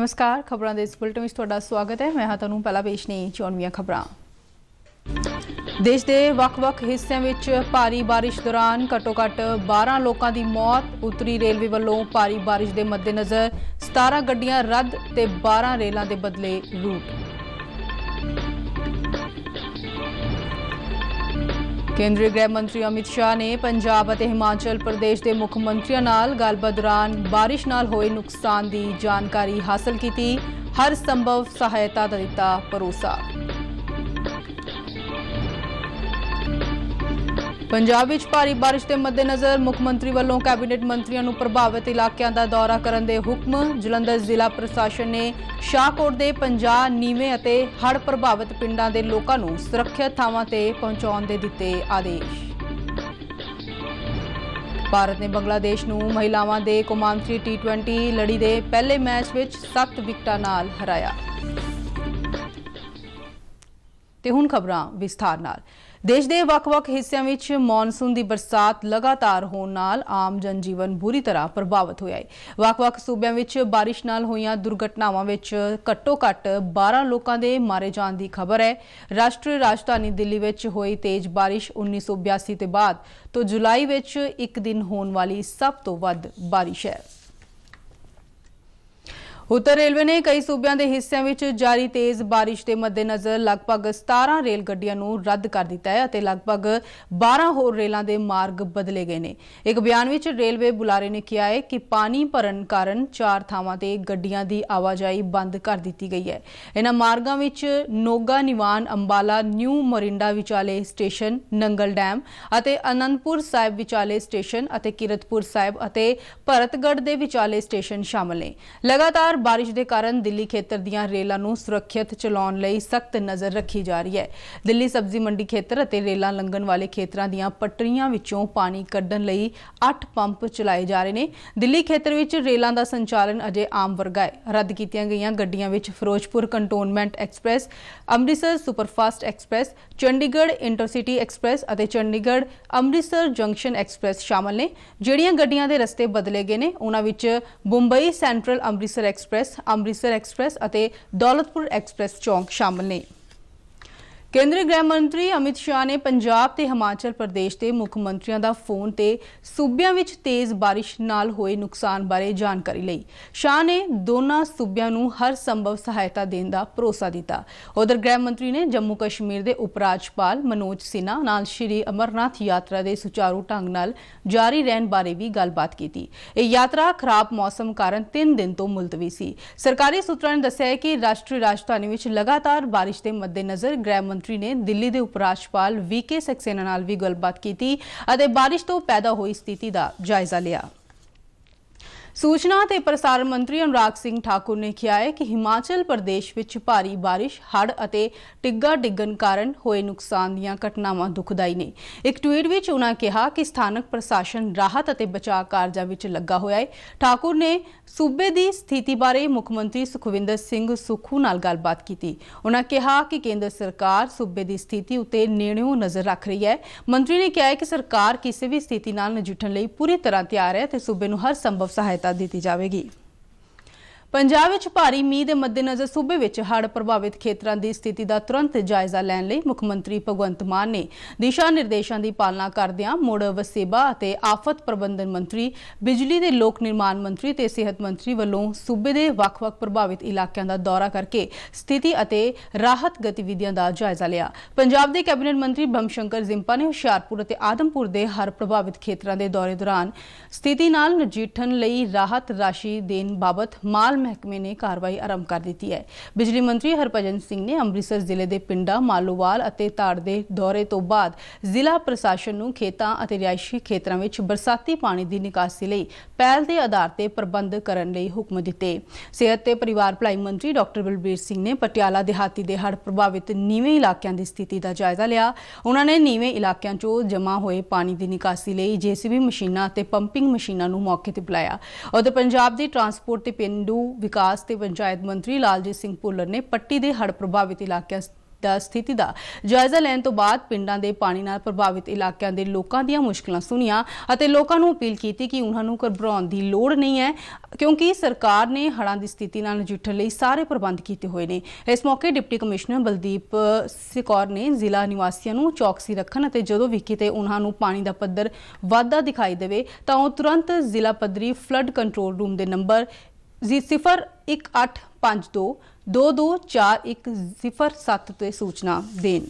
ਨਮਸਕਾਰ ਖਬਰਾਂ ਦੇ ਇਸ ਬੁਲਟਨ ਵਿੱਚ ਤੁਹਾਡਾ ਸਵਾਗਤ ਹੈ ਮੈਂ ਹਾਂ ਤੁਹਾਨੂੰ ਪਹਿਲਾ ਪੇਸ਼ ਨੇ ਚੋਣਵੀਆਂ ਖਬਰਾਂ ਦੇਸ਼ ਦੇ ਵੱਖ-ਵੱਖ ਹਿੱਸਿਆਂ ਵਿੱਚ ਭਾਰੀ بارش ਦੌਰਾਨ ਘੱਟੋ-ਘੱਟ 12 ਲੋਕਾਂ ਦੀ ਮੌਤ ਉੱਤਰੀ ਰੇਲਵੇ ਵੱਲੋਂ ਭਾਰੀ بارش ਦੇ ਮੱਦੇਨਜ਼ਰ 17 ਗੱਡੀਆਂ ਰੱਦ ਤੇ 12 ਰੇਲਾਂ ਦੇ ਬਦਲੇ ਰੂਟ ਕੇਂਦਰੀ ਗ੍ਰਹਿ ਮੰਤਰੀ ਅਮਿਤ ਸ਼ਾਹ ਨੇ ਪੰਜਾਬ ਅਤੇ ਹਿਮਾਚਲ ਪ੍ਰਦੇਸ਼ ਦੇ ਮੁੱਖ ਮੰਤਰੀਆਂ ਨਾਲ ਗੱਲਬਾਤ ਦੌਰਾਨ بارش ਨਾਲ ਹੋਏ ਨੁਕਸਾਨ ਦੀ ਜਾਣਕਾਰੀ ਹਾਸਲ ਕੀਤੀ ਹਰ ਸੰਭਵ ਸਹਾਇਤਾ ਦਿੱਤਾ ਪਰੋਸਾ ਪੰਜਾਬ ਵਿੱਚ ਭਾਰੀ بارش ਦੇ ਮੱਦੇਨਜ਼ਰ ਮੁੱਖ ਮੰਤਰੀ ਵੱਲੋਂ ਕੈਬਨਿਟ ਮੰਤਰੀਆਂ ਨੂੰ ਪ੍ਰਭਾਵਿਤ ਇਲਾਕਿਆਂ ਦਾ ਦੌਰਾ ਕਰਨ ਦੇ ਹੁਕਮ ਜਲੰਧਰ ਜ਼ਿਲ੍ਹਾ ਪ੍ਰਸ਼ਾਸਨ ਨੇ ਸ਼ਾਹਕੋਟ ਦੇ 50 ਨੀਵੇਂ ਅਤੇ ਹੜ੍ਹ ਪ੍ਰਭਾਵਿਤ ਪਿੰਡਾਂ ਦੇ ਲੋਕਾਂ ਨੂੰ ਸੁਰੱਖਿਅਤ ਥਾਵਾਂ ਤੇ ਪਹੁੰਚਾਉਣ ਦੇ ਦਿੱਤੇ ਆਦੇਸ਼ ਭਾਰਤ ਨੇ ਬੰਗਲਾਦੇਸ਼ ਨੂੰ ਮਹਿਲਾਵਾਂ ਦੇ ਕੁਮਾਂਤਰੀ ਟੀ20 ਲੜੀ ਦੇ ਪਹਿਲੇ ਮੈਚ ਵਿੱਚ 7 ਵਿਕਟਾਂ ਨਾਲ ਹਰਾਇਆ ਤੇ ਹੁਣ ਖਬਰਾਂ ਵਿਸਥਾਰ ਨਾਲ ਦੇਸ਼ ਦੇ ਵੱਖ-ਵੱਖ ਹਿੱਸਿਆਂ ਵਿੱਚ ਮੌਨਸੂਨ ਦੀ ਬਰਸਾਤ ਲਗਾਤਾਰ ਹੋਣ ਨਾਲ ਆਮ ਜਨਜੀਵਨ ਬੁਰੀ ਤਰ੍ਹਾਂ ਪ੍ਰਭਾਵਿਤ ਹੋਇਆ ਹੈ। ਵੱਖ-ਵੱਖ ਸੂਬਿਆਂ ਵਿੱਚ بارش ਨਾਲ ਹੋਈਆਂ ਦੁਰਘਟਨਾਵਾਂ ਵਿੱਚ ਘੱਟੋ-ਘੱਟ 12 ਲੋਕਾਂ ਦੇ ਮਾਰੇ ਜਾਣ ਦੀ ਖਬਰ ਹੈ। ਰਾਸ਼ਟਰੀ ਰਾਜਧਾਨੀ ਦਿੱਲੀ ਵਿੱਚ ਹੋਈ ਤੇਜ਼ بارش 1982 ਤੋਂ ਬਾਅਦ ਤੋਂ ਜੁਲਾਈ ਵਿੱਚ ਇੱਕ ਦਿਨ ਹੋਣ ਵਾਲੀ ਸਭ ਤੋਂ ਵੱਧ بارش ਹੈ। ਉੱਤਰ ਰੇਲਵੇ ਨੇ ਕਈ ਸੂਬਿਆਂ ਦੇ ਹਿੱਸਿਆਂ ਵਿੱਚ ਜਾਰੀ ਤੇਜ਼ ਬਾਰਿਸ਼ ਦੇ ਮੱਦੇਨਜ਼ਰ ਲਗਭਗ 17 ਰੇਲ ਗੱਡੀਆਂ ਨੂੰ ਰੱਦ ਕਰ ਦਿੱਤਾ ਹੈ ਅਤੇ ਲਗਭਗ 12 ਹੋਰ ਰੇਲਾਂ ਦੇ ਮਾਰਗ ਬਦਲੇ ਗਏ ਨੇ ਇੱਕ ਬਿਆਨ ਵਿੱਚ ਰੇਲਵੇ ਬੁਲਾਰੇ ਨੇ ਕਿਹਾ ਹੈ ਕਿ ਪਾਣੀ ਭਰਨ ਕਾਰਨ ਚਾਰ ਥਾਵਾਂ ਤੇ ਗੱਡੀਆਂ ਦੀ ਆਵਾਜਾਈ ਬੰਦ ਕਰ ਦਿੱਤੀ ਗਈ ਹੈ ਇਹਨਾਂ ਮਾਰਗਾਂ ਵਿੱਚ ਨੋਗਾ ਨਿਵਾਨ ਅੰਬਾਲਾ ਨਿਊ ਮੋਰਿੰਡਾ ਵਿਚਾਲੇ ਸਟੇਸ਼ਨ ਨੰਗਲ ਡੈਮ ਅਤੇ ਅਨੰਦਪੁਰ ਸਾਹਿਬ ਵਿਚਾਲੇ ਸਟੇਸ਼ਨ ਅਤੇ ਕਿਰਤਪੁਰ ਸਾਹਿਬ ਅਤੇ ਭਰਤਗੜ ਦੇ ਵਿਚਾਲੇ ਸਟੇਸ਼ਨ ਸ਼ਾਮਲ ਨੇ ਲਗਾਤਾਰ ਬਾਰਿਸ਼ ਦੇ ਕਾਰਨ ਦਿੱਲੀ ਖੇਤਰ ਦੀਆਂ ਰੇਲਾਂ ਨੂੰ ਸੁਰੱਖਿਅਤ ਚਲਾਉਣ ਲਈ ਸਖਤ ਨਜ਼ਰ ਰੱਖੀ ਜਾ ਰਹੀ ਹੈ ਦਿੱਲੀ ਸਬਜ਼ੀ ਮੰਡੀ ਖੇਤਰ ਅਤੇ ਰੇਲਾਂ ਲੰਘਣ ਵਾਲੇ ਖੇਤਰਾਂ ਦੀਆਂ ਪਟੜੀਆਂ ਵਿੱਚੋਂ ਪਾਣੀ ਕੱਢਣ ਲਈ 8 ਪੰਪ ਚਲਾਏ ਜਾ ਰਹੇ ਨੇ ਦਿੱਲੀ ਖੇਤਰ ਵਿੱਚ ਰੇਲਾਂ ਦਾ ਸੰਚਾਲਨ ਅਜੇ ਆਮ ਵਰਗਾ ਹੈ ਰੱਦ ਕੀਤੀਆਂ ਗਈਆਂ ਗੱਡੀਆਂ ਵਿੱਚ Firozpur cantonment express Amritsar superfast express Chandigarh intercity express ਅਤੇ ਚੰਡੀਗੜ੍ਹ ਅੰਮ੍ਰਿਤਸਰ ਜੰਕਸ਼ਨ ਐਕਸਪ੍ਰੈਸ ਸ਼ਾਮਲ ਨੇ ਜਿਹੜੀਆਂ ਗੱਡੀਆਂ ਦੇ ਰਸਤੇ ਬਦਲੇ ਗਏ ਨੇ ਉਹਨਾਂ ਵਿੱਚ Mumbai central Amritsar express express Amritsar express ਅਤੇ ਦੌਲਤਪੁਰ ਐਕਸਪ੍ਰੈਸ ਚੌਂਕ ਸ਼ਾਮਲ ਨੇ ਕੇਂਦਰੀ ਗ੍ਰਹਿ ਮੰਤਰੀ ਅਮਿਤ ਸ਼ਾਹ ਨੇ ਪੰਜਾਬ ਤੇ ਹਿਮਾਚਲ ਪ੍ਰਦੇਸ਼ ਦੇ ਮੁੱਖ ਮੰਤਰੀਆਂ ਦਾ ਫੋਨ ਤੇ ਸੂਬਿਆਂ ਵਿੱਚ ਤੇਜ਼ ਬਾਰਿਸ਼ ਨਾਲ ਹੋਏ ਨੁਕਸਾਨ ਬਾਰੇ ਜਾਣਕਾਰੀ ਲਈ ਸ਼ਾਹ ਨੇ ਦੋਨਾਂ ਸੂਬਿਆਂ ਨੂੰ ਹਰ ਸੰਭਵ ਸਹਾਇਤਾ ਦੇਣ ਦਾ ਭਰੋਸਾ ਦਿੱਤਾ ਉਧਰ ਗ੍ਰਹਿ ਮੰਤਰੀ ਨੇ ਜੰਮੂ ਕਸ਼ਮੀਰ ਦੇ ਉਪ ਰਾਜਪਾਲ ਮਨੋਜ ਸਿਨਾ ਨਾਲ ਸ਼੍ਰੀ ਅਮਰਨਾਥ ਯਾਤਰਾ ਦੇ ਸੁਚਾਰੂ ਢੰਗ ਨਾਲ ਜਾਰੀ ਰਹਿਣ ਬਾਰੇ ਵੀ ਗੱਲਬਾਤ ਕੀਤੀ ਇਹ ਯਾਤਰਾ ਖਰਾਬ ਮੌਸਮ ਕਾਰਨ 3 ਦਿਨ ਤੋਂ ਮੁਲਤਵੀ ਸੀ ਸਰਕਾਰੀ ਸੂਤਰਾਂ ਨੇ ਦੱਸਿਆ ਕਿ ਰਾਸ਼ਟਰੀ ਰਾਜਧਾਨੀ ਵਿੱਚ ਲਗਾਤਾਰ ਬਾਰਿਸ਼ ਦੇ ਮੱਦੇਨਜ਼ਰ ਗ੍ਰਹਿ ਮੰਤਰੀ ਨੇ ਦਿੱਲੀ ਦੇ ਉਪ ਰਾਜਪਾਲ ਵੀਕੇ ਸਕਸੇਨਾ ਨਾਲ ਵੀ ਗੱਲਬਾਤ ਕੀਤੀ ਅਤੇ بارش ਤੋਂ ਪੈਦਾ ਹੋਈ ਸਥਿਤੀ ਦਾ ਜਾਇਜ਼ਾ ਲਿਆ ਸੂਚਨਾ ਤੇ ਪ੍ਰਸਾਰਣ ਮੰਤਰੀ ਅਨੁਰਾਗ ਸਿੰਘ ਠਾਕੁਰ ਨੇ ਕਿਹਾ ਹੈ ਕਿ ਹਿਮਾਚਲ ਪ੍ਰਦੇਸ਼ ਵਿੱਚ ਭਾਰੀ بارش ਹੜ੍ਹ ਅਤੇ ਟਿੱਗਾ ਡਿੱਗਣ ਕਾਰਨ ਹੋਏ ਨੁਕਸਾਨ ਦੀਆਂ ਘਟਨਾਵਾਂ ਦੁਖਦਾਈ ਨੇ ਇੱਕ ਟਵੀਟ ਵਿੱਚ ਉਹਨਾਂ ਕਿਹਾ ਕਿ ਸਥਾਨਕ ਪ੍ਰਸ਼ਾਸਨ ਰਾਹਤ ਅਤੇ ਬਚਾਅ ਕਾਰਜਾਂ ਵਿੱਚ ਲੱਗਾ ਹੋਇਆ ਹੈ ਠਾਕੁਰ ਨੇ ਸੂਬੇ ਦੀ ਸਥਿਤੀ ਬਾਰੇ ਮੁੱਖ ਮੰਤਰੀ ਸੁਖਵਿੰਦਰ ਸਿੰਘ ਸੁਖੂ ਨਾਲ ਗੱਲਬਾਤ ਕੀਤੀ ਉਹਨਾਂ ਕਿਹਾ ਕਿ ਕੇਂਦਰ ਸਰਕਾਰ ਸੂਬੇ ਦੀ ਸਥਿਤੀ ਉਤੇ ਨੇੜਿਓਂ ਨਜ਼ਰ ਰੱਖ ਰਹੀ ਹੈ ਮੰਤਰੀ ਨੇ ਕਿਹਾ ਕਿ ਸਰਕਾਰ ਕਿਸੇ ਵੀ ਸਥਿਤੀ ਨਾਲ ਨਜਿੱਠਣ ਲਈ ਪੂਰੀ ਤਰ੍ਹਾਂ ਤਿਆਰ ਹੈ ਤੇ ਸੂਬੇ ਨੂੰ ਹਰ ਸੰਭਵ ਸਹਾਇਤਾ ਸਹਾਇਤਾ ਦਿੱਤੀ ਜਾਵੇਗੀ ਪੰਜਾਬ ਵਿੱਚ ਭਾਰੀ ਮੀਂਹ ਦੇ ਮੱਦੇਨਜ਼ਰ ਸੂਬੇ ਵਿੱਚ ਹੜ੍ਹ ਪ੍ਰਭਾਵਿਤ ਖੇਤਰਾਂ ਦੀ ਸਥਿਤੀ ਦਾ ਤੁਰੰਤ ਜਾਇਜ਼ਾ ਲੈਣ ਲਈ ਮੁੱਖ ਮੰਤਰੀ ਭਗਵੰਤ ਮਾਨ ਨੇ ਦਿਸ਼ਾ ਨਿਰਦੇਸ਼ਾਂ ਦੀ ਪਾਲਣਾ ਕਰਦਿਆਂ ਮੁੜ ਵਸੇਬਾ ਅਤੇ ਆਫਤ ਪ੍ਰਬੰਧਨ ਮੰਤਰੀ ਬਿਜਲੀ ਦੇ ਲੋਕ ਨਿਰਮਾਣ ਮੰਤਰੀ ਤੇ ਸਿਹਤ ਮੰਤਰੀ ਵੱਲੋਂ ਸੂਬੇ ਦੇ ਵੱਖ-ਵੱਖ ਪ੍ਰਭਾਵਿਤ ਇਲਾਕਿਆਂ ਦਾ ਦੌਰਾ ਕਰਕੇ ਸਥਿਤੀ ਅਤੇ ਰਾਹਤ ਗਤੀਵਿਧੀਆਂ ਦਾ ਜਾਇਜ਼ਾ ਲਿਆ ਪੰਜਾਬ ਦੇ ਕੈਬਨਿਟ ਮੰਤਰੀ ਬਮਸ਼ੰਕਰ ਜ਼ਿੰਪਾ ਨੇ ਹੁਸ਼ਿਆਰਪੁਰ ਅਤੇ ਆਦਮਪੁਰ ਦੇ ਹਰ ਪ੍ਰਭਾਵਿਤ ਖੇਤਰਾਂ ਦੇ ਦੌਰੇ ਦੌਰਾਨ ਸਥਿਤੀ ਨਾਲ ਨਜਿੱਠਣ ਲਈ ਰਾਹਤ ਰਾਸ਼ੀ ਦੇਣ ਬਾਬਤ ਮਾਲ ਮਹਿਕਮੇ ਨੇ ਕਾਰਵਾਈ ਆਰੰਭ ਕਰ ਦਿੱਤੀ ਹੈ ਬਿਜਲੀ ਮੰਤਰੀ ਹਰਪਜਨ ਸਿੰਘ ਨੇ ਅੰਮ੍ਰਿਤਸਰ ਜ਼ਿਲ੍ਹੇ ਦੇ ਪਿੰਡਾਂ ਮਾਲੋਵਾਲ ਅਤੇ ਤਾੜ ਦੇ ਦੌਰੇ ਤੋਂ ਬਾਅਦ ਜ਼ਿਲ੍ਹਾ ਪ੍ਰਸ਼ਾਸਨ ਨੂੰ ਖੇਤਾਂ ਅਤੇ ਰਿਆਇਸ਼ੀ ਖੇਤਰਾਂ ਵਿੱਚ ਬਰਸਾਤੀ ਪਾਣੀ ਦੀ ਨਿਕਾਸੀ ਲਈ ਪਹਿਲ ਦੇ ਆਧਾਰ ਤੇ ਪ੍ਰਬੰਧ ਕਰਨ ਲਈ ਹੁਕਮ ਦਿੱਤੇ ਸਿਹਤ ਤੇ ਪਰਿਵਾਰ ਭਲਾਈ ਮੰਤਰੀ ਡਾਕਟਰ ਬਲਬੀਰ ਸਿੰਘ ਨੇ ਪਟਿਆਲਾ ਦਿਹਾਤੀ ਦੇ ਹੜ੍ਹ ਪ੍ਰਭਾਵਿਤ ਨੀਵੇਂ ਇਲਾਕਿਆਂ ਦੀ ਸਥਿਤੀ ਦਾ ਜਾਇਜ਼ਾ ਲਿਆ ਉਹਨਾਂ ਨੇ ਨੀਵੇਂ ਇਲਾਕਿਆਂ 'ਚੋਂ ਜਮ੍ਹਾਂ ਹੋਏ ਪਾਣੀ ਦੀ ਨਿਕਾਸੀ ਲਈ ਜੇਸੀਬੀ ਮਸ਼ੀਨਾਂ ਅਤੇ ਪੰਪਿੰਗ ਮਸ਼ੀਨਾਂ ਨੂੰ ਮੌਕੇ ਤੇ ਬੁਲਾਇਆ ਉਧਰ ਪੰਜਾਬ ਦੀ ਟਰਾਂਸਪੋਰਟ ਤੇ ਪਿੰਡੂ ਵਿਕਾਸ ਤੇ ਪੰਚਾਇਤ ਮੰਤਰੀ ਲਾਲਜੀਤ ਸਿੰਘ ਭੁੱਲਰ ਨੇ ਪੱਟੀ ਦੇ ਹੜ੍ਹ ਪ੍ਰਭਾਵਿਤ ਇਲਾਕਿਆਂ ਦਾ ਸਥਿਤੀ ਦਾ ਜਾਇਜ਼ਾ ਲੈਣ ਤੋਂ ਬਾਅਦ ਪਿੰਡਾਂ ਦੇ ਪਾਣੀ ਨਾਲ ਪ੍ਰਭਾਵਿਤ ਇਲਾਕਿਆਂ ਦੇ ਲੋਕਾਂ ਦੀਆਂ ਮੁਸ਼ਕਲਾਂ ਸੁਣੀਆਂ ਅਤੇ ਲੋਕਾਂ ਨੂੰ ਅਪੀਲ ਕੀਤੀ ਕਿ ਉਹਨਾਂ ਨੂੰ ਘਬਰਾਉਣ ਦੀ ਲੋੜ ਨਹੀਂ ਹੈ ਕਿਉਂਕਿ ਸਰਕਾਰ ਨੇ ਹੜ੍ਹਾਂ ਦੀ ਸਥਿਤੀ ਨਾਲ ਨਜਿੱਠਣ ਲਈ ਸਾਰੇ ਪ੍ਰਬੰਧ ਕੀਤੇ ਹੋਏ ਨੇ ਇਸ ਮੌਕੇ ਡਿਪਟੀ ਕਮਿਸ਼ਨਰ ਬਲਦੀਪ ਸਿਕੌਰ ਨੇ ਜ਼ਿਲ੍ਹਾ ਨਿਵਾਸੀਆਂ ਨੂੰ ਚੌਕਸੀ ਰੱਖਣ ਅਤੇ ਜਦੋਂ ਵੀ ਕਿਤੇ ਉਹਨਾਂ ਨੂੰ ਪਾਣੀ ਦਾ ਪੱਧਰ ਵਾਧਾ ਦਿਖਾਈ ਦੇਵੇ ਤਾਂ ਉਹ ਤੁਰੰਤ ਜ਼ਿਲ੍ਹਾ ਪੱਧਰੀ ਫਲੱਡ ਕੰਟਰੋਲ ਰੂਮ ਦੇ ਨੰਬਰ 01852 ਤੇ ਸੂਚਨਾ ਦੇਣ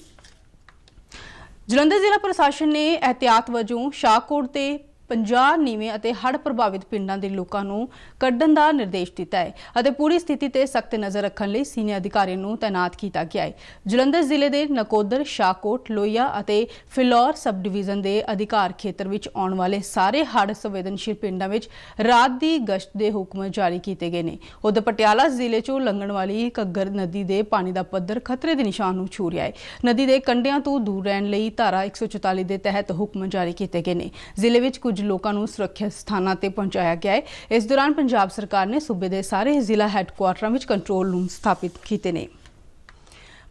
ਜਲੰਧਰ ਜ਼ਿਲ੍ਹਾ ਪ੍ਰਸ਼ਾਸਨ ਨੇ ਅਹਤਿਆਤ ਵਜੋਂ ਸ਼ਾਹਕੋਟ ਤੇ 50 ਨੀਵੇਂ ਅਤੇ ਹੜ੍ਹ ਪ੍ਰਭਾਵਿਤ ਪਿੰਡਾਂ ਦੇ ਲੋਕਾਂ ਨੂੰ ਕੱਢਣ ਦਾ ਨਿਰਦੇਸ਼ ਦਿੱਤਾ ਹੈ ਅਤੇ ਪੂਰੀ ਸਥਿਤੀ ਤੇ ਸਖਤ ਨਜ਼ਰ ਰੱਖਣ ਲਈ ਸੀਨੀਅਰ ਅਧਿਕਾਰੀ ਨੂੰ ਤਾਇਨਾਤ ਕੀਤਾ ਗਿਆ ਹੈ ਜਲੰਧਰ ਜ਼ਿਲ੍ਹੇ ਦੇ ਨਕੋਦਰ ਸ਼ਾਕੋਟ ਲੋਈਆ ਅਤੇ ਫਿਲੌਰ ਸਬ ਡਿਵੀਜ਼ਨ ਦੇ ਅਧਿਕਾਰ ਖੇਤਰ ਵਿੱਚ ਆਉਣ ਵਾਲੇ ਸਾਰੇ ਹੜ੍ਹ ਸੰਵੇਦਨਸ਼ੀਲ ਪਿੰਡਾਂ ਵਿੱਚ ਰਾਤ ਦੀ ਗਸ਼ਤ ਦੇ ਹੁਕਮ ਜਾਰੀ ਕੀਤੇ ਗਏ ਨੇ ਉਧਰ ਪਟਿਆਲਾ ਜ਼ਿਲ੍ਹੇ 'ਚੋਂ ਲੰਘਣ ਵਾਲੀ ਘੱਗਰ ਨਦੀ ਦੇ ਪਾਣੀ ਦਾ ਪੱਧਰ ਖਤਰੇ ਦੇ ਨਿਸ਼ਾਨ ਨੂੰ ਛੂ ਰਿਹਾ ਹੈ ਨਦੀ ਦੇ ਕੰਢਿਆਂ ਤੋਂ ਦੂਰ ਰਹਿਣ ਲਈ ਧਾਰਾ 144 ਦੇ ਤਹਿਤ ਹੁਕਮ ਜਾਰੀ ਕੀਤੇ ਗਏ ਨੇ ਜ਼ਿਲ੍ਹੇ ਵਿੱਚ ਕੁਝ ਕੁਝ ਲੋਕਾਂ ਨੂੰ ਸੁਰੱਖਿਅਤ ਸਥਾਨਾਂ ਤੇ ਪਹੁੰਚਾਇਆ ਗਿਆ ਹੈ ਇਸ ਦੌਰਾਨ ਪੰਜਾਬ ਸਰਕਾਰ ਨੇ ਸੂਬੇ ਦੇ ਸਾਰੇ ਜ਼ਿਲ੍ਹਾ ਹੈੱਡਕੁਆਰਟਰਾਂ ਵਿੱਚ ਕੰਟਰੋਲ ਰੂਮ ਸਥਾਪਿਤ ਕੀਤੇ ਨੇ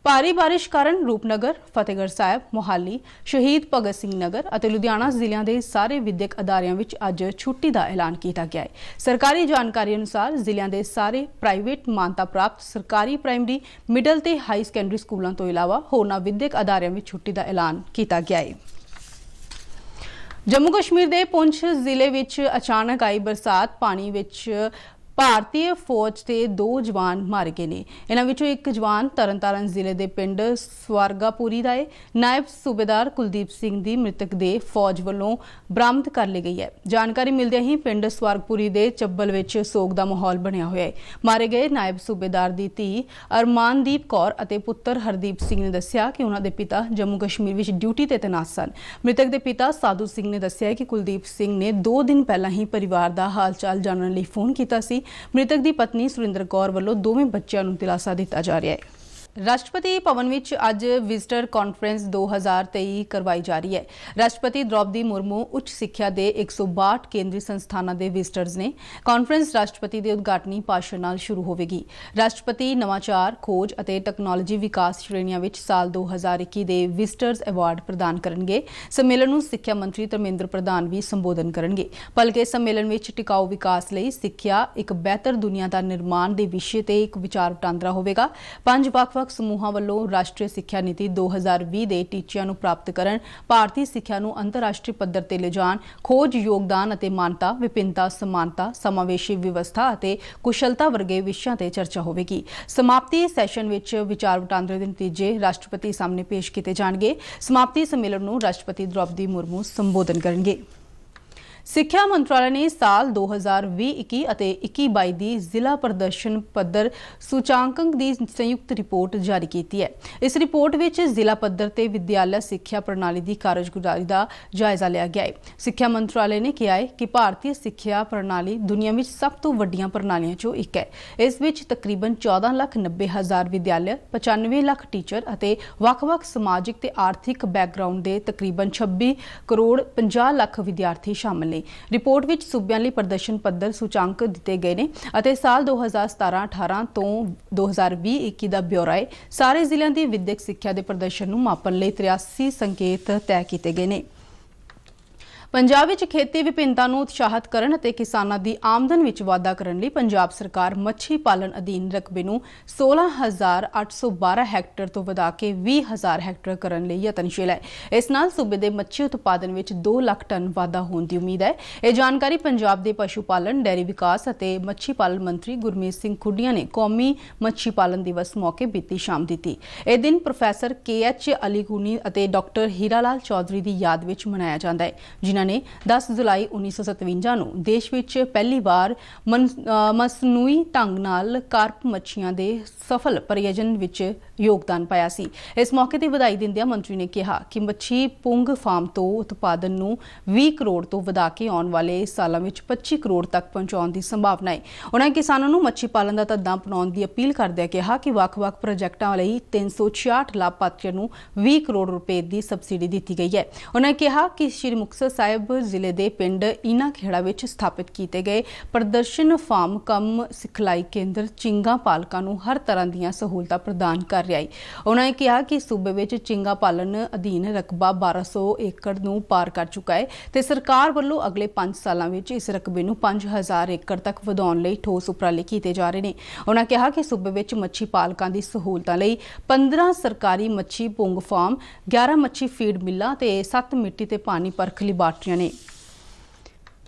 ਭਾਰੀ بارش ਕਾਰਨ ਰੂਪਨਗਰ, ਫਤਿਹਗੜ੍ਹ ਸਾਹਿਬ, ਮੋਹਾਲੀ, ਸ਼ਹੀਦ ਭਗਤ ਸਿੰਘ ਨਗਰ ਅਤੇ ਲੁਧਿਆਣਾ ਜ਼ਿਲ੍ਹਿਆਂ ਦੇ ਸਾਰੇ ਵਿਦਿਅਕ ਅਦਾਰਿਆਂ ਵਿੱਚ ਅੱਜ ਛੁੱਟੀ ਦਾ ਐਲਾਨ ਕੀਤਾ ਗਿਆ ਹੈ। ਸਰਕਾਰੀ ਜਾਣਕਾਰੀ ਅਨੁਸਾਰ ਜ਼ਿਲ੍ਹਿਆਂ ਦੇ ਸਾਰੇ ਪ੍ਰਾਈਵੇਟ ਮਾਨਤਾ ਪ੍ਰਾਪਤ ਸਰਕਾਰੀ ਪ੍ਰਾਇਮਰੀ, ਮਿਡਲ ਤੇ ਹਾਈ ਸੈਕੰਡਰੀ ਸਕੂਲਾਂ ਤੋਂ ਇਲਾਵਾ ਹੋਰਨਾਂ ਵਿਦਿਅਕ ਅਦਾਰਿਆਂ ਵਿੱਚ ਛੁੱਟੀ ਦਾ ਐਲਾਨ ਕੀਤਾ ਗਿਆ ਹੈ। ਜੰਮੂ ਕਸ਼ਮੀਰ ਦੇ ਪੁੰਛ ਜ਼ਿਲ੍ਹੇ ਵਿੱਚ ਅਚਾਨਕ ਆਈ ਬਰਸਾਤ ਪਾਣੀ ਵਿੱਚ ਭਾਰਤੀ ਫੌਜ ਦੇ ਦੋ ਜਵਾਨ ਮਰ ਗਏ ਨੇ ਇਹਨਾਂ ਵਿੱਚੋਂ ਇੱਕ ਜਵਾਨ ਤਰਨਤਾਰਨ ਜ਼ਿਲ੍ਹੇ ਦੇ ਪਿੰਡ ਸਵਰਗਾਪੂਰੀ ਦਾ ਹੈ ਨਾਇਬ ਸੂਬੇਦਾਰ ਕੁਲਦੀਪ ਸਿੰਘ ਦੀ ਮ੍ਰਿਤਕ ਦੇ ਫੌਜ ਵੱਲੋਂ ਬਰਾਮਦ ਕਰ ਲਈ ਗਈ ਹੈ ਜਾਣਕਾਰੀ ਮਿਲਦਿਆਂ ਹੀ ਪਿੰਡ ਸਵਰਗਪੂਰੀ ਦੇ ਚੱਬਲ ਵਿੱਚ ਸੋਗ ਦਾ ਮਾਹੌਲ ਬਣਿਆ ਹੋਇਆ ਹੈ ਮਾਰੇ ਗਏ ਨਾਇਬ ਸੂਬੇਦਾਰ ਦੀ ਧੀ ਅਰਮਾਨਦੀਪ ਕੌਰ ਅਤੇ ਪੁੱਤਰ ਹਰਦੀਪ ਸਿੰਘ ਨੇ ਦੱਸਿਆ ਕਿ ਉਹਨਾਂ ਦੇ ਪਿਤਾ ਜੰਮੂ ਕਸ਼ਮੀਰ ਵਿੱਚ ਡਿਊਟੀ ਤੇ ਤਨਾਸ ਸਨ ਮ੍ਰਿਤਕ ਦੇ ਪਿਤਾ ਸਾਧੂ ਸਿੰਘ ਨੇ ਦੱਸਿਆ ਕਿ ਕੁਲਦੀਪ ਸਿੰਘ ਨੇ 2 ਦਿਨ ਪਹਿਲਾਂ ਹੀ ਪਰਿਵਾਰ ਦਾ ਹਾਲਚਾਲ ਜਾਣਨ ਲਈ ਫੋਨ ਕੀਤਾ ਸੀ ਮ੍ਰਿਤਕ ਦੀ ਪਤਨੀ ਸੁਰਿੰਦਰ ਕੌਰ ਵੱਲੋਂ ਦੋਵੇਂ ਬੱਚਿਆਂ ਨੂੰ ਦਿਲਾਸਾ ਦਿੱਤਾ ਜਾ ਰਿਹਾ ਹੈ ਰਾਸ਼ਟਰਪਤੀ ਭਵਨ ਵਿੱਚ ਅੱਜ ਵਿਜ਼ਟਰ ਕਾਨਫਰੰਸ 2023 ਕਰਵਾਈ ਜਾ ਰਹੀ ਹੈ ਰਾਸ਼ਟਰਪਤੀ ਦ੍ਰੋਪਦੀ ਮੁਰਮੂ ਉੱਚ ਸਿੱਖਿਆ ਦੇ 162 ਕੇਂਦਰੀ ਸੰਸਥਾਨਾਂ ਦੇ ਵਿਜ਼ਟਰਸ ਨੇ ਕਾਨਫਰੰਸ ਰਾਸ਼ਟਰਪਤੀ ਦੇ ਉਦਘਾਟਨੀ ਭਾਸ਼ਣ ਨਾਲ ਸ਼ੁਰੂ ਹੋਵੇਗੀ ਰਾਸ਼ਟਰਪਤੀ ਨਵਾਚਾਰ ਖੋਜ ਅਤੇ ਟੈਕਨੋਲੋਜੀ ਵਿਕਾਸ ਸ਼੍ਰੇਣੀਆਂ ਵਿੱਚ ਸਾਲ 2021 ਦੇ ਵਿਜ਼ਟਰਸ ਅਵਾਰਡ ਪ੍ਰਦਾਨ ਕਰਨਗੇ ਸੰਮੇਲਨ ਨੂੰ ਸਿੱਖਿਆ ਮੰਤਰੀ ਧਰਮੇਂਦਰ ਪ੍ਰਧਾਨ ਵੀ ਸੰਬੋਧਨ ਕਰਨਗੇ ਭਲਕੇ ਸੰਮੇਲਨ ਵਿੱਚ ਟਿਕਾਊ ਵਿਕਾਸ ਲਈ ਸਿੱਖਿਆ ਇੱਕ ਬਿਹਤਰ ਦੁਨੀਆ ਦਾ ਨਿਰਮਾਣ ਦੇ ਵਿਸ਼ੇ ਤੇ ਇੱਕ ਵਿਚਾਰ ਵਟਾਂਦਰਾ ਹੋਵੇਗਾ ਪੰਜ ਵੱਖ ਅਧਿਆਪਕ ਸਮੂਹਾਂ ਵੱਲੋਂ ਰਾਸ਼ਟਰੀ ਸਿੱਖਿਆ ਨੀਤੀ 2020 ਦੇ ਟੀਚਿਆਂ ਨੂੰ ਪ੍ਰਾਪਤ ਕਰਨ ਭਾਰਤੀ ਸਿੱਖਿਆ ਨੂੰ ਅੰਤਰਰਾਸ਼ਟਰੀ ਪੱਧਰ ਤੇ ਲਿਜਾਣ ਖੋਜ ਯੋਗਦਾਨ ਅਤੇ ਮਾਨਤਾ ਵਿਭਿੰਨਤਾ ਸਮਾਨਤਾ ਸਮਾਵੇਸ਼ੀ ਵਿਵਸਥਾ ਅਤੇ ਕੁਸ਼ਲਤਾ ਵਰਗੇ ਵਿਸ਼ਿਆਂ ਤੇ ਚਰਚਾ ਹੋਵੇਗੀ ਸਮਾਪਤੀ ਸੈਸ਼ਨ ਵਿੱਚ ਵਿਚਾਰ ਵਟਾਂਦਰੇ ਦੇ ਨਤੀਜੇ ਰਾਸ਼ਟਰਪਤੀ ਸਾਹਮਣੇ ਪੇਸ਼ ਕੀਤੇ ਜਾਣਗੇ ਸਮਾਪਤੀ ਸੰਮੇਲਨ ਨੂੰ ਰਾਸ਼ਟਰਪਤੀ ਦ੍ਰੋਪਦੀ ਮੁਰਮੂ ਸੰਬੋਧਨ ਕਰਨਗੇ ਸਿੱਖਿਆ ਮੰਤਰਾਲੇ ਨੇ ਸਾਲ 2020-21 ਅਤੇ 21-22 ਦੀ ਜ਼ਿਲ੍ਹਾ ਪ੍ਰਦਰਸ਼ਨ ਪੱਧਰ ਸੂਚਾਂਕਨ ਦੀ ਸੰਯੁਕਤ ਰਿਪੋਰਟ ਜਾਰੀ ਕੀਤੀ ਹੈ ਇਸ ਰਿਪੋਰਟ ਵਿੱਚ ਜ਼ਿਲ੍ਹਾ ਪੱਧਰ ਤੇ ਵਿਦਿਆਲਾ ਸਿੱਖਿਆ ਪ੍ਰਣਾਲੀ ਦੀ ਕਾਰਜਗੁਜ਼ਾਰੀ ਦਾ ਜਾਇਜ਼ਾ ਲਿਆ ਗਿਆ ਹੈ ਸਿੱਖਿਆ ਮੰਤਰਾਲੇ ਨੇ ਕਿਹਾ ਹੈ ਕਿ ਭਾਰਤੀ ਸਿੱਖਿਆ ਪ੍ਰਣਾਲੀ ਦੁਨੀਆ ਵਿੱਚ ਸਭ ਤੋਂ ਵੱਡੀਆਂ ਪ੍ਰਣਾਲੀਆਂ ਚੋਂ ਇੱਕ ਹੈ ਇਸ ਵਿੱਚ ਤਕਰੀਬਨ 14 ਲੱਖ 90 ਹਜ਼ਾਰ ਵਿਦਿਆਲਿਆ 95 ਲੱਖ ਟੀਚਰ ਅਤੇ ਵੱਖ-ਵੱਖ ਸਮਾਜਿਕ ਤੇ ਆਰਥਿਕ ਬੈਕਗ੍ਰਾਉਂਡ ਦੇ ਤਕਰੀਬਨ 26 ਕਰੋੜ 50 ਲੱਖ ਵਿਦਿਆਰਥੀ ਸ਼ਾਮਲ ਨੇ ਲਈ ਰਿਪੋਰਟ ਵਿੱਚ ਸੂਬਿਆਂ ਲਈ ਪ੍ਰਦਰਸ਼ਨ ਪੱਧਰ ਸੂਚਾਂਕ ਦਿੱਤੇ ਗਏ ਨੇ ਅਤੇ ਸਾਲ 2017-18 ਤੋਂ 2020-21 ਦਾ ਬਿਊਰਾ ਹੈ ਸਾਰੇ ਜ਼ਿਲ੍ਹਿਆਂ ਦੀ ਵਿਦਿਅਕ ਸਿੱਖਿਆ ਦੇ ਪ੍ਰਦਰਸ਼ਨ ਨੂੰ ਮਾਪਣ ਲਈ 83 ਸੰਕੇਤ ਤੈਅ ਕੀਤੇ ਗਏ ਨੇ ਪੰਜਾਬ ਵਿੱਚ ਖੇਤੀ ਵਿਭਿੰਨਤਾ ਨੂੰ ਉਤਸ਼ਾਹਿਤ ਕਰਨ ਅਤੇ ਕਿਸਾਨਾਂ ਦੀ ਆਮਦਨ ਵਿੱਚ ਵਾਧਾ ਕਰਨ ਲਈ ਪੰਜਾਬ ਸਰਕਾਰ ਮੱਛੀ ਪਾਲਣ ਅਧੀਨ ਰਕਬੇ ਨੂੰ 16812 ਹੈਕਟਰ ਤੋਂ ਵਧਾ ਕੇ 20000 ਹੈਕਟਰ ਕਰਨ ਲਈ ਯਤਨਸ਼ੀਲ ਹੈ ਇਸ ਨਾਲ ਸੂਬੇ ਦੇ ਮੱਛੀ ਉਤਪਾਦਨ ਵਿੱਚ 2 ਲੱਖ ਟਨ ਵਾਧਾ ਹੋਣ ਦੀ ਉਮੀਦ ਹੈ ਇਹ ਜਾਣਕਾਰੀ ਪੰਜਾਬ ਦੇ ਪਸ਼ੂ ਪਾਲਣ ਡੈਰੀ ਵਿਕਾਸ ਅਤੇ ਮੱਛੀ ਪਾਲਣ ਮੰਤਰੀ ਗੁਰਮੀਤ ਸਿੰਘ ਖੁੱਡੀਆਂ ਨੇ ਕੌਮੀ ਮੱਛੀ ਪਾਲਣ ਦਿਵਸ ਮੌਕੇ ਬੀਤੀ ਸ਼ਾਮ ਦਿੱਤੀ ਇਹ ਦਿਨ ਪ੍ਰੋਫੈਸਰ ਕੇ ਐਚ ਅਲੀਗੁਨੀ ਅਤੇ ਡਾਕਟਰ ਹੀਰਾਲਾਲ ਚੌਧਰੀ ਦੀ ਯਾਦ ਵਿੱਚ ਮਨਾਇਆ ਜਾਂਦਾ ਹੈ ਜਿਨ੍ਹਾਂ ਨੇ 10 ਜੁਲਾਈ 1957 ਨੂੰ ਦੇਸ਼ ਵਿੱਚ ਪਹਿਲੀ ਵਾਰ ਮਸਨੂਈ ਢੰਗ ਨਾਲ ਕਾਰਪ ਮੱਛੀਆਂ ਦੇ ਸਫਲ ਪਰਿਯਜਨ ਵਿੱਚ ਯੋਗਦਾਨ ਪਾਇਆ ਸੀ ਇਸ ਮੌਕੇ ਤੇ ਵਧਾਈ ਦਿੰਦਿਆਂ ਮੰਤਰੀ ਨੇ ਕਿਹਾ ਕਿ ਮੱਛੀ ਪੁੰਗ ਫਾਰਮ ਤੋਂ ਉਤਪਾਦਨ ਨੂੰ 20 ਕਰੋੜ ਤੋਂ ਵਧਾ ਕੇ ਆਉਣ ਵਾਲੇ ਸਾਲਾਂ ਵਿੱਚ 25 ਕਰੋੜ ਤੱਕ ਪਹੁੰਚਾਉਣ ਦੀ ਸੰਭਾਵਨਾ ਹੈ ਉਹਨਾਂ ਕਿਸਾਨਾਂ ਨੂੰ ਮੱਛੀ ਪਾਲਣ ਦਾ ਧੰਦਾ ਅਪਣਾਉਣ ਦੀ ਅਪੀਲ ਕਰਦਿਆਂ ਕਿਹਾ ਕਿ ਵੱਖ-ਵੱਖ ਪ੍ਰੋਜੈਕਟਾਂ ਲਈ 366 ਲਾਭਪਾਤਰੀਆਂ ਨੂੰ 20 ਕਰੋੜ ਰੁਪਏ ਦੀ ਸਬਸਿਡੀ ਦਿੱਤੀ ਗਈ ਹੈ ਉਹਨਾਂ ਕਿਹਾ ਕਿ ਸ਼੍ਰੀ ਸਾਹਿਬ ਸਾਹਿਬ ਜ਼ਿਲ੍ਹੇ ਦੇ ਪਿੰਡ ਇਨਾ ਖੇੜਾ ਵਿੱਚ ਸਥਾਪਿਤ ਕੀਤੇ ਗਏ ਪ੍ਰਦਰਸ਼ਨ ਫਾਰਮ ਕਮ ਸਿਖਲਾਈ ਕੇਂਦਰ ਚਿੰਗਾ ਪਾਲਕਾਂ ਨੂੰ ਹਰ ਤਰ੍ਹਾਂ ਦੀਆਂ ਸਹੂਲਤਾਂ ਪ੍ਰਦਾਨ ਕਰ ਰਿਹਾ ਹੈ ਉਹਨਾਂ ਨੇ ਕਿਹਾ ਕਿ ਸੂਬੇ ਵਿੱਚ ਚਿੰਗਾ ਪਾਲਣ ਅਧੀਨ ਰਕਬਾ 1200 ਏਕੜ ਨੂੰ ਪਾਰ ਕਰ ਚੁੱਕਾ ਹੈ ਤੇ ਸਰਕਾਰ ਵੱਲੋਂ ਅਗਲੇ 5 ਸਾਲਾਂ ਵਿੱਚ ਇਸ ਰਕਬੇ ਨੂੰ 5000 ਏਕੜ ਤੱਕ ਵਧਾਉਣ ਲਈ ਠੋਸ ਉਪਰਾਲੇ ਕੀਤੇ ਜਾ ਰਹੇ ਨੇ ਉਹਨਾਂ ਕਿਹਾ ਕਿ ਸੂਬੇ ਵਿੱਚ ਮੱਛੀ ਪਾਲਕਾਂ ਦੀ ਸਹੂਲਤਾਂ ਲਈ 15 ਸਰਕਾਰੀ ਮੱਛੀ ਪੁੰਗ ਫਾਰਮ 11 ਮੱਛੀ ਫੀਡ ਮਿੱਲਾਂ ਤੇ 7 ਮਿੱਟੀ ਤੇ ਪਾਣੀ ਪਰਖ ਲਈ Doctor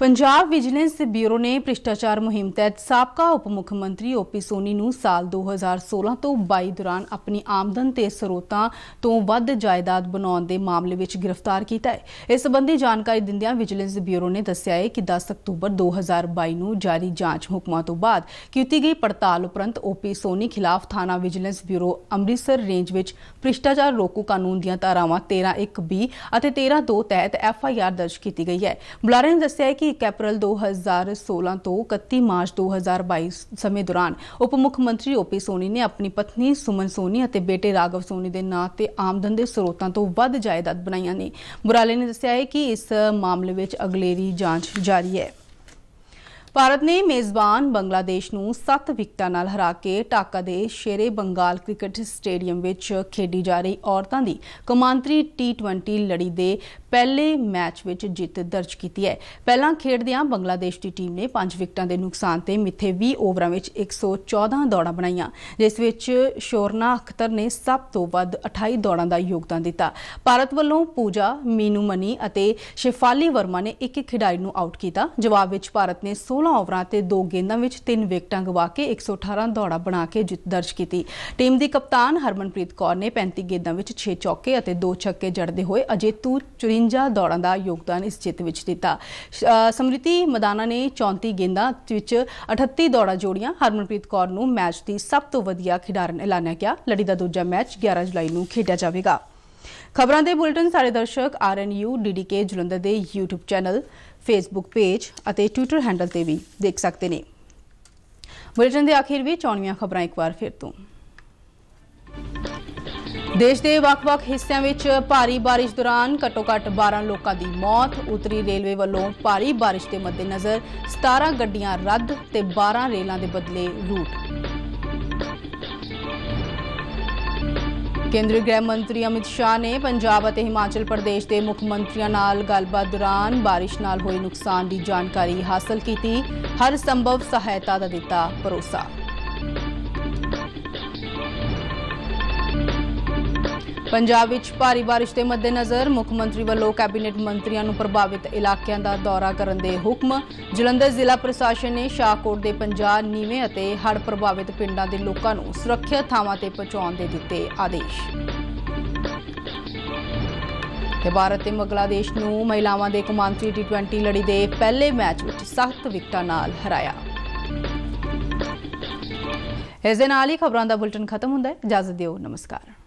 ਪੰਜਾਬ ਵਿਜੀਲੈਂਸ ਬਿਊਰੋ ਨੇ ਭ੍ਰਿਸ਼ਟਾਚਾਰ ਮੁਹਿੰਮ ਤਹਿਤ ਸਾਬਕਾ ਉਪ ਮੁੱਖ ਮੰਤਰੀ ਓਪੀ ਸੋਨੀ ਨੂੰ ਸਾਲ 2016 ਤੋਂ 22 ਦੌਰਾਨ ਆਪਣੀ ਆਮਦਨ ਤੇ ਸਰੋਤਾਂ ਤੋਂ ਵੱਧ ਜਾਇਦਾਦ ਬਣਾਉਣ ਦੇ ਮਾਮਲੇ ਵਿੱਚ ਗ੍ਰਿਫਤਾਰ ਕੀਤਾ ਹੈ ਇਸ ਸੰਬੰਧੀ ਜਾਣਕਾਰੀ ਦਿੰਦਿਆਂ ਵਿਜੀਲੈਂਸ ਬਿਊਰੋ ਨੇ ਦੱਸਿਆ ਹੈ ਕਿ 10 ਅਕਤੂਬਰ 2022 ਨੂੰ ਜਾਰੀ ਜਾਂਚ ਹੁਕਮਾਂ ਤੋਂ ਬਾਅਦ ਕੀਤੀ ਗਈ ਪੜਤਾਲ ਉਪਰੰਤ ਓਪੀ ਸੋਨੀ ਖਿਲਾਫ ਥਾਣਾ ਵਿਜੀਲੈਂਸ ਬਿਊਰੋ ਅੰਮ੍ਰਿਤਸਰ ਰੇਂਜ ਵਿੱਚ ਭ੍ਰਿਸ਼ਟਾਚਾਰ ਰੋਕੂ ਕਾਨੂੰਨ ਦੀਆਂ ਧਾਰਾਵਾਂ 13(1)(b) ਅਤੇ 13(2) ਤਹਿਤ ਐਫ ਆਈ ਆਰ ਦਰਜ ਕੀਤੀ ਗਈ ਹੈ ਬੁਲਾਰੇ ਨੇ ਦੱਸਿਆ ਹੈ ਕਿ 1 ਅਪ੍ਰੈਲ 2016 ਤੋਂ 31 ਮਾਰਚ 2022 ਸਮੇਂ ਦੌਰਾਨ ਉਪ ਮੁੱਖ ਮੰਤਰੀ ਓਪੀ ਸੋਨੀ ਨੇ ਆਪਣੀ ਪਤਨੀ ਸੁਮਨ ਸੋਨੀ ਅਤੇ ਬੇਟੇ ਰਾਗਵ ਸੋਨੀ ਦੇ ਨਾਂ ਤੇ ਆਮਦਨ ਦੇ ਸਰੋਤਾਂ ਤੋਂ ਵੱਧ ਜਾਇਦਾਦ ਬਣਾਈਆਂ ਨੇ ਬੁਰਾਲੇ ਨੇ ਦੱਸਿਆ ਹੈ ਕਿ ਇਸ ਮਾਮਲੇ ਵਿੱਚ ਅਗਲੇਰੀ ਜਾਂਚ ਜਾਰੀ ਹੈ ਭਾਰਤ ਨੇ ਮੇਜ਼ਬਾਨ ਬੰਗਲਾਦੇਸ਼ ਨੂੰ 7 ਵਿਕਟਾਂ ਨਾਲ ਹਰਾ ਕੇ ਢਾਕਾ ਦੇ ਸ਼ੇਰੇ ਬੰਗਾਲ ਕ੍ਰਿਕਟ ਸਟੇਡੀਅਮ ਵਿੱਚ ਖੇਡੀ ਜਾ ਰਹੀ ਔਰਤਾਂ ਦੀ ਕਮਾਂਤਰੀ ਟੀ20 ਲੜੀ ਦੇ ਪਹਿਲੇ ਮੈਚ ਵਿੱਚ ਜਿੱਤ ਦਰਜ ਕੀਤੀ ਹੈ ਪਹਿਲਾਂ ਖੇਡਦਿਆਂ ਬੰਗਲਾਦੇਸ਼ ਦੀ ਟੀਮ ਨੇ 5 ਵਿਕਟਾਂ ਦੇ ਨੁਕਸਾਨ ਤੇ ਮਿੱਥੇ 20 ਓਵਰਾਂ ਵਿੱਚ 114 ਦੌੜਾਂ ਬਣਾਈਆਂ ਜਿਸ ਵਿੱਚ ਸ਼ੋਰਨਾ ਅਖਤਰ ਨੇ ਸਭ ਤੋਂ ਵੱਧ 28 ਦੌੜਾਂ ਦਾ ਯੋਗਦਾਨ ਦਿੱਤਾ ਭਾਰਤ ਵੱਲੋਂ ਪੂਜਾ ਮੀਨੂ ਮਨੀ ਅਤੇ ਸ਼ਿਫਾਲੀ ਵਰਮਾ ਨੇ ਇੱਕ ਇੱਕ ਖਿਡਾਰੀ ਨੂੰ ਆਊਟ ਕੀਤਾ ਜਵਾਬ ਵਿੱਚ ਭਾਰਤ ਨੇ 16 16 ਓਵਰਾਂ ਤੇ 2 ਗੇਂਦਾਂ ਵਿੱਚ 3 ਵਿਕਟਾਂ ਗਵਾ ਕੇ 118 ਦੌੜਾਂ ਬਣਾ ਕੇ ਜਿੱਤ ਦਰਜ ਕੀਤੀ ਟੀਮ ਦੀ ਕਪਤਾਨ ਹਰਮਨਪ੍ਰੀਤ ਕੌਰ ਨੇ 35 ਗੇਂਦਾਂ ਵਿੱਚ 6 ਚੌਕੇ ਅਤੇ 2 ਛੱਕੇ ਜੜਦੇ ਹੋਏ ਅਜੇਤੂ 54 ਦੌੜਾਂ ਦਾ ਯੋਗਦਾਨ ਇਸ ਜਿੱਤ ਵਿੱਚ ਦਿੱਤਾ ਸਮ੍ਰਿਤੀ ਮਦਾਨਾ ਨੇ 34 ਗੇਂਦਾਂ ਵਿੱਚ 38 ਦੌੜਾਂ ਜੋੜੀਆਂ ਹਰਮਨਪ੍ਰੀਤ ਕੌਰ ਨੂੰ ਮੈਚ ਦੀ ਸਭ ਤੋਂ ਵਧੀਆ ਖਿਡਾਰਨ ਐਲਾਨਿਆ ਗਿਆ ਲੜੀ ਦਾ ਦੂਜਾ ਮੈਚ 11 ਜੁਲਾਈ ਨੂੰ ਖੇਡਿਆ ਜਾਵੇਗਾ ਖਬਰਾਂ ਦੇ ਬੁਲੇਟਿਨ ਸਾਰੇ ਦਰਸ਼ਕ ਆਰਐਨਯੂ ਡੀਡੀਕੇ ਜਲੰਧਰ ਦੇ YouTube ਚੈਨਲ ਫੇਸਬੁੱਕ ਪੇਜ ਅਤੇ ਟਵਿੱਟਰ ਹੈਂਡਲ ਤੇ ਵੀ ਦੇਖ ਸਕਦੇ ਨੇ ਬੁਲੇਟਿਨ ਦੇ ਆਖਿਰ ਵਿੱਚ ਚੌਣੀਆਂ ਖਬਰਾਂ ਇੱਕ ਵਾਰ ਫਿਰ ਤੋਂ ਦੇਸ਼ ਦੇ ਵੱਖ-ਵੱਖ ਹਿੱਸਿਆਂ ਵਿੱਚ ਭਾਰੀ بارش ਦੌਰਾਨ ਘੱਟੋ-ਘੱਟ 12 ਲੋਕਾਂ ਦੀ ਮੌਤ ਉਤਰੀ ਰੇਲਵੇ ਵੱਲੋਂ ਭਾਰੀ بارش ਦੇ ਮੱਦੇਨਜ਼ਰ 17 ਗੱਡੀਆਂ ਰੱਦ ਤੇ 12 ਰੇਲਾਂ ਦੇ ਬਦਲੇ ਰੂਟ ਕੇਂਦਰੀ ਗ੍ਰਹਿ ਮੰਤਰੀ ਅਮਿਤ ਸ਼ਾਹ ਨੇ ਪੰਜਾਬ ਅਤੇ ਹਿਮਾਚਲ ਪ੍ਰਦੇਸ਼ ਦੇ ਮੁੱਖ ਮੰਤਰੀਆਂ ਨਾਲ ਗੱਲਬਾਤ ਦੌਰਾਨ بارش ਨਾਲ ਹੋਏ ਨੁਕਸਾਨ ਦੀ ਜਾਣਕਾਰੀ ਹਾਸਲ ਕੀਤੀ ਹਰ ਸੰਭਵ ਸਹਾਇਤਾ ਦਾ ਦਿੱਤਾ ਭਰੋਸਾ ਪੰਜਾਬ ਵਿੱਚ ਭਾਰੀ بارش ਦੇ ਮੱਦੇਨਜ਼ਰ ਮੁੱਖ ਮੰਤਰੀ ਵੱਲੋਂ ਕੈਬਨਿਟ ਮੰਤਰੀਆਂ ਨੂੰ ਪ੍ਰਭਾਵਿਤ ਇਲਾਕਿਆਂ ਦਾ ਦੌਰਾ ਕਰਨ ਦੇ ਹੁਕਮ ਜਲੰਧਰ ਜ਼ਿਲ੍ਹਾ ਪ੍ਰਸ਼ਾਸਨ ਨੇ ਸ਼ਾਹਕੋਟ ਦੇ ਪੰਜਾਬ ਨੀਵੇਂ ਅਤੇ ਹੜ੍ਹ ਪ੍ਰਭਾਵਿਤ ਪਿੰਡਾਂ ਦੇ ਲੋਕਾਂ ਨੂੰ ਸੁਰੱਖਿਅਤ ਥਾਵਾਂ ਤੇ ਪਹੁੰਚਾਉਣ ਦੇ ਦਿੱਤੇ ਆਦੇਸ਼ ਤੇ ਭਾਰਤ ਤੇ ਮੰਗਲਾਦੇਸ਼ ਨੂੰ ਮਹਿਲਾਵਾਂ ਦੇ ਕੌਮਾਂਤਰੀ ਟੀ20 ਲੜੀ ਦੇ ਪਹਿਲੇ ਮੈਚ ਵਿੱਚ ਸਖਤ ਵਿਕਟਾਂ ਨਾਲ ਹਰਾਇਆ ਇਸ ਦੇ ਨਾਲ ਹੀ ਖਬਰਾਂ ਦਾ ਬੁਲਟਨ ਖਤਮ ਹੁੰਦਾ ਹੈ ਇਜਾਜ਼ਤ ਦਿਓ ਨਮਸਕਾਰ